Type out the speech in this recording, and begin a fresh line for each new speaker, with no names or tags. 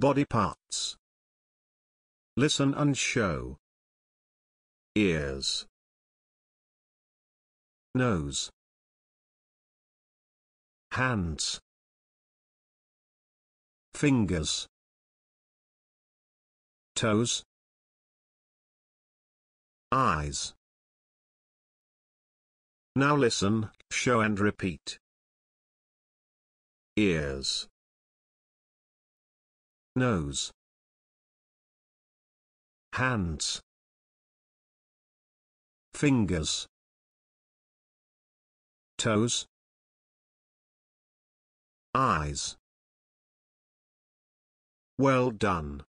Body parts. Listen and show. Ears. Nose. Hands. Fingers. Toes. Eyes. Now listen, show and repeat. Ears. Nose. Hands. Fingers. Toes. Eyes. Well done.